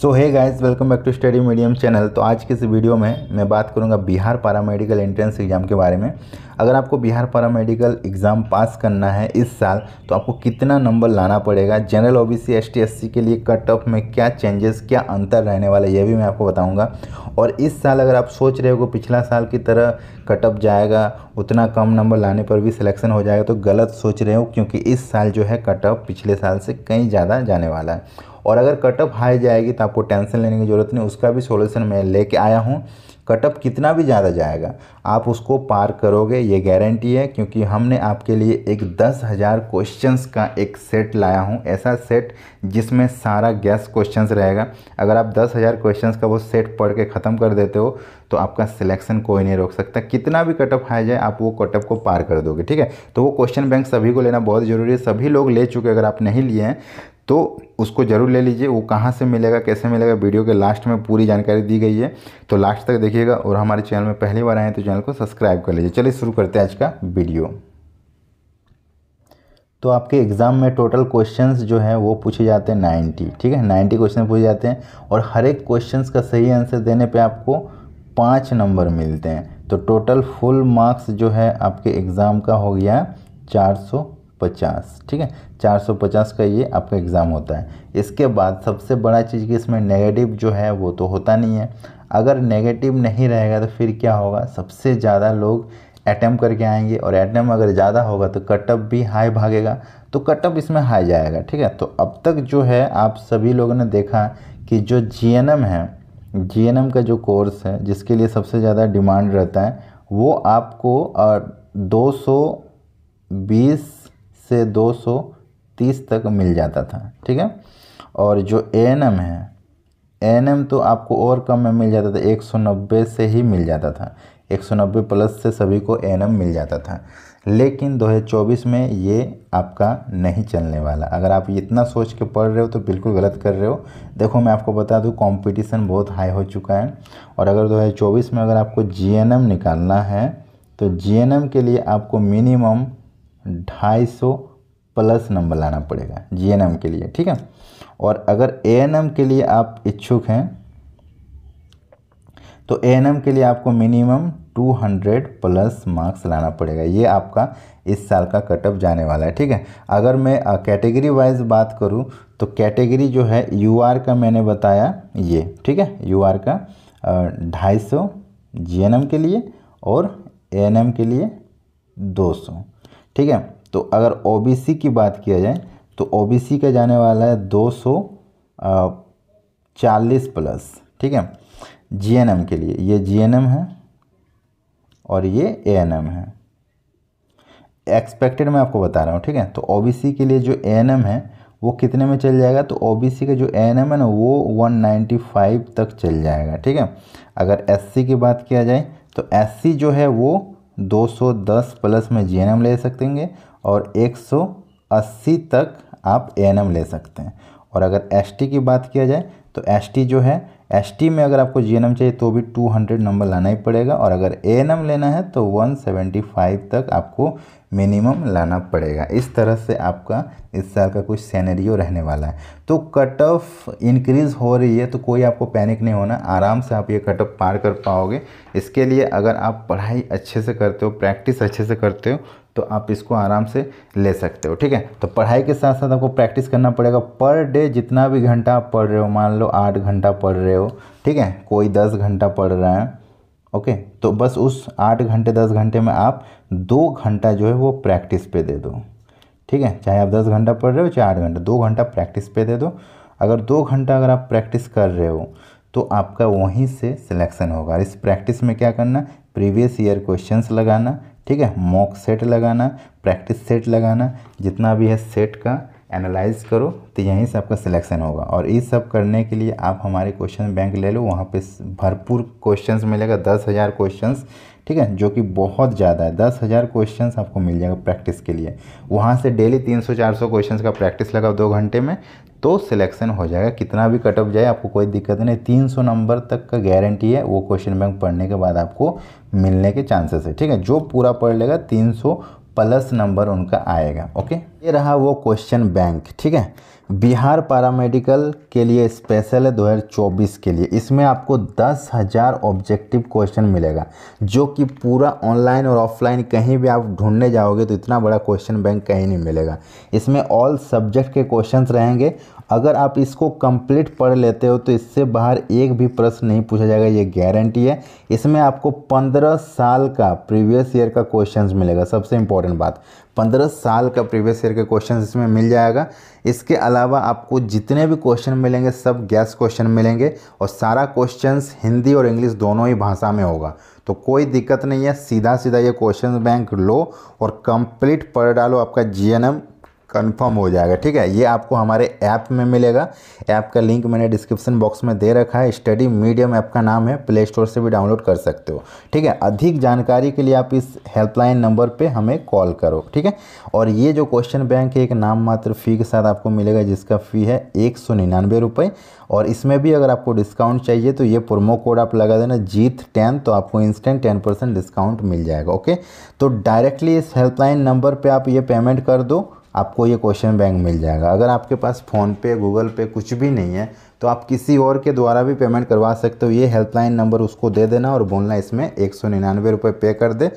सो है guys welcome back to Study Medium channel तो आज के इस वीडियो में मैं बात करूंगा बिहार पैरामेडिकल एंट्रेंस एग्ज़ाम के बारे में अगर आपको बिहार पैरामेडिकल एग्ज़ाम पास करना है इस साल तो आपको कितना नंबर लाना पड़ेगा जनरल ओबीसी एसटी एससी के लिए कट ऑफ में क्या चेंजेस क्या अंतर रहने वाला यह भी मैं आपको बताऊँगा और इस साल अगर आप सोच रहे हो पिछला साल की तरह कट ऑफ जाएगा उतना कम नंबर लाने पर भी सिलेक्शन हो जाएगा तो गलत सोच रहे हो क्योंकि इस साल जो है कट ऑफ पिछले साल से कहीं ज़्यादा जाने वाला है और अगर कटअप हाई जाएगी तो आपको टेंशन लेने की ज़रूरत नहीं उसका भी सोल्यूशन मैं लेके आया हूँ कटअप कितना भी ज़्यादा जाएगा आप उसको पार करोगे ये गारंटी है क्योंकि हमने आपके लिए एक दस हज़ार क्वेश्चन का एक सेट लाया हूँ ऐसा सेट जिसमें सारा गैस क्वेश्चंस रहेगा अगर आप दस हज़ार क्वेश्चन का वो सेट पढ़ के ख़त्म कर देते हो तो आपका सिलेक्शन कोई नहीं रोक सकता कितना भी कटअप हाई जाए आप वो कटअप को पार कर दोगे ठीक है तो वो क्वेश्चन बैंक सभी को लेना बहुत ज़रूरी है सभी लोग ले चुके अगर आप नहीं लिए हैं तो उसको ज़रूर ले लीजिए वो कहाँ से मिलेगा कैसे मिलेगा वीडियो के लास्ट में पूरी जानकारी दी गई है तो लास्ट तक देखिएगा और हमारे चैनल में पहली बार आए हैं तो चैनल को सब्सक्राइब कर लीजिए चलिए शुरू करते हैं आज का वीडियो तो आपके एग्ज़ाम में टोटल क्वेश्चंस जो हैं वो पूछे जाते हैं नाइन्टी ठीक है नाइन्टी क्वेश्चन पूछे जाते हैं और हर एक क्वेश्चन का सही आंसर देने पर आपको पाँच नंबर मिलते हैं तो टोटल फुल मार्क्स जो है आपके एग्ज़ाम का हो गया चार सौ पचास ठीक है चार सौ पचास का ये आपका एग्ज़ाम होता है इसके बाद सबसे बड़ा चीज़ कि इसमें नेगेटिव जो है वो तो होता नहीं है अगर नेगेटिव नहीं रहेगा तो फिर क्या होगा सबसे ज़्यादा लोग अटैम्प करके आएंगे और अटैम्प अगर ज़्यादा होगा तो कटअप भी हाई भागेगा तो कटअप इसमें हाई जाएगा ठीक है तो अब तक जो है आप सभी लोगों ने देखा कि जो जी है जी का जो कोर्स है जिसके लिए सबसे ज़्यादा डिमांड रहता है वो आपको दो सौ बीस से 230 तक मिल जाता था ठीक है और जो ए एन एम है एन एम तो आपको और कम में मिल जाता था 190 से ही मिल जाता था 190 प्लस से सभी को एन एम मिल जाता था लेकिन 2024 में ये आपका नहीं चलने वाला अगर आप इतना सोच के पढ़ रहे हो तो बिल्कुल गलत कर रहे हो देखो मैं आपको बता दूँ कंपटीशन बहुत हाई हो चुका है और अगर 2024 में अगर आपको जीएनएम निकालना है तो जीएनएम के लिए आपको मिनिमम ढाई सौ प्लस नंबर लाना पड़ेगा जीएनएम के लिए ठीक है और अगर एएनएम के लिए आप इच्छुक हैं तो एएनएम के लिए आपको मिनिमम 200 प्लस मार्क्स लाना पड़ेगा ये आपका इस साल का कटअप जाने वाला है ठीक है अगर मैं कैटेगरी वाइज बात करूँ तो कैटेगरी जो है यू का मैंने बताया ये ठीक है यू का ढाई सौ के लिए और ए के लिए 200 ठीक है तो अगर ओ की बात किया जाए तो ओ का जाने वाला है दो सौ चालीस प्लस ठीक है जीएनएम के लिए ये जीएनएम है और ये एएनएम है एक्सपेक्टेड मैं आपको बता रहा हूँ ठीक है तो ओबीसी के लिए जो एएनएम है वो कितने में चल जाएगा तो ओबीसी का जो एएनएम है ना वो 195 तक चल जाएगा ठीक है अगर एससी की बात किया जाए तो एससी जो है वो 210 प्लस में जी ले सकते हैं और 180 तक आप ए ले सकते हैं और अगर एस की बात किया जाए तो एस जो है एस में अगर आपको जी चाहिए तो भी 200 नंबर लाना ही पड़ेगा और अगर ए लेना है तो 175 तक आपको मिनिमम लाना पड़ेगा इस तरह से आपका इस साल का कुछ सैनरियो रहने वाला है तो कट ऑफ इंक्रीज़ हो रही है तो कोई आपको पैनिक नहीं होना आराम से आप ये कट ऑफ पार कर पाओगे इसके लिए अगर आप पढ़ाई अच्छे से करते हो प्रैक्टिस अच्छे से करते हो तो आप इसको आराम से ले सकते हो ठीक है तो पढ़ाई के साथ साथ आपको प्रैक्टिस करना पड़ेगा पर डे जितना भी घंटा आप पढ़ रहे हो मान लो आठ घंटा पढ़ रहे हो ठीक है कोई दस घंटा पढ़ रहा है ओके तो बस उस आठ घंटे दस घंटे में आप दो घंटा जो है वो प्रैक्टिस पे दे दो ठीक है चाहे आप दस घंटा पढ़ रहे हो चाहे आठ घंटा दो घंटा प्रैक्टिस पे दे दो अगर दो घंटा अगर आप प्रैक्टिस कर रहे हो तो आपका वहीं से सिलेक्शन होगा इस प्रैक्टिस में क्या करना प्रीवियस ईयर क्वेश्चंस लगाना ठीक है मॉक सेट लगाना प्रैक्टिस सेट लगाना जितना भी है सेट का एनालाइज करो तो यहीं से आपका सिलेक्शन होगा और ये सब करने के लिए आप हमारे क्वेश्चन बैंक ले लो वहाँ पे भरपूर क्वेश्चंस मिलेगा दस हज़ार क्वेश्चन ठीक है जो कि बहुत ज़्यादा है दस हज़ार क्वेश्चन आपको मिल जाएगा प्रैक्टिस के लिए वहाँ से डेली तीन सौ चार सौ क्वेश्चन का प्रैक्टिस लगाओ दो घंटे में तो सिलेक्शन हो जाएगा कितना भी कट ऑफ जाए आपको कोई दिक्कत नहीं तीन सौ नंबर तक का गारंटी है वो क्वेश्चन बैंक पढ़ने के बाद आपको मिलने के चांसेस है ठीक है जो पूरा पढ़ लेगा तीन सौ प्लस नंबर उनका आएगा ओके ये रहा वो क्वेश्चन बैंक ठीक है बिहार पैरामेडिकल के लिए स्पेशल है चौबीस के लिए इसमें आपको दस हज़ार ऑब्जेक्टिव क्वेश्चन मिलेगा जो कि पूरा ऑनलाइन और ऑफलाइन कहीं भी आप ढूंढने जाओगे तो इतना बड़ा क्वेश्चन बैंक कहीं नहीं मिलेगा इसमें ऑल सब्जेक्ट के क्वेश्चन रहेंगे अगर आप इसको कंप्लीट पढ़ लेते हो तो इससे बाहर एक भी प्रश्न नहीं पूछा जाएगा ये गारंटी है इसमें आपको पंद्रह साल का प्रीवियस ईयर का क्वेश्चंस मिलेगा सबसे इम्पोर्टेंट बात पंद्रह साल का प्रीवियस ईयर का क्वेश्चन इसमें मिल जाएगा इसके अलावा आपको जितने भी क्वेश्चन मिलेंगे सब गैस क्वेश्चन मिलेंगे और सारा क्वेश्चन हिंदी और इंग्लिश दोनों ही भाषा में होगा तो कोई दिक्कत नहीं है सीधा सीधा ये क्वेश्चन बैंक लो और कंप्लीट पढ़ डालो आपका जीएनएम कंफर्म हो जाएगा ठीक है ये आपको हमारे ऐप में मिलेगा ऐप का लिंक मैंने डिस्क्रिप्शन बॉक्स में दे रखा है स्टडी मीडियम ऐप का नाम है प्ले स्टोर से भी डाउनलोड कर सकते हो ठीक है अधिक जानकारी के लिए आप इस हेल्पलाइन नंबर पर हमें कॉल करो ठीक है और ये जो क्वेश्चन बैंक है एक नाम मात्र फ़ी के साथ आपको मिलेगा जिसका फ़ी है एक सौ निन्यानवे रुपये और इसमें भी अगर आपको डिस्काउंट चाहिए तो ये प्रोमो कोड आप लगा देना जीत टेन तो आपको इंस्टेंट टेन परसेंट डिस्काउंट मिल जाएगा ओके तो डायरेक्टली इस हेल्पलाइन नंबर पे आप ये पेमेंट कर दो आपको ये क्वेश्चन बैंक मिल जाएगा अगर आपके पास फ़ोनपे गूगल पे कुछ भी नहीं है तो आप किसी और के द्वारा भी पेमेंट करवा सकते हो ये हेल्पलाइन नंबर उसको दे देना और बोलना इसमें एक सौ निन्यानवे रुपये पे कर दे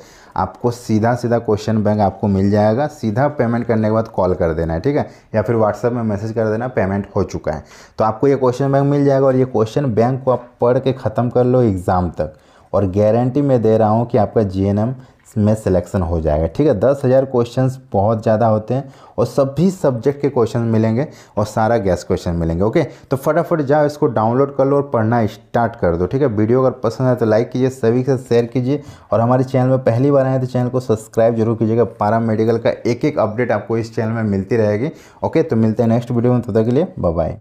आपको सीधा सीधा क्वेश्चन बैंक आपको मिल जाएगा सीधा पेमेंट करने के बाद कॉल कर देना है ठीक है या फिर व्हाट्सएप में मैसेज कर देना पेमेंट हो चुका है तो आपको ये क्वेश्चन बैंक मिल जाएगा और ये क्वेश्चन बैंक को आप पढ़ के ख़त्म कर लो एग्ज़ाम तक और गारंटी मैं दे रहा हूँ कि आपका जी में सिलेक्शन हो जाएगा ठीक है दस हज़ार क्वेश्चन बहुत ज़्यादा होते हैं और सभी सब्जेक्ट के क्वेश्चन मिलेंगे और सारा गैस क्वेश्चन मिलेंगे ओके तो फटाफट जाओ इसको डाउनलोड कर लो और पढ़ना स्टार्ट कर दो ठीक है वीडियो अगर पसंद आए तो लाइक कीजिए सभी से शेयर कीजिए और हमारे चैनल में पहली बार आए तो चैनल को सब्सक्राइब जरूर कीजिएगा पारा मेडिकल का एक एक अपडेट आपको इस चैनल में मिलती रहेगी ओके तो मिलते हैं नेक्स्ट वीडियो में तब तक के लिए बाय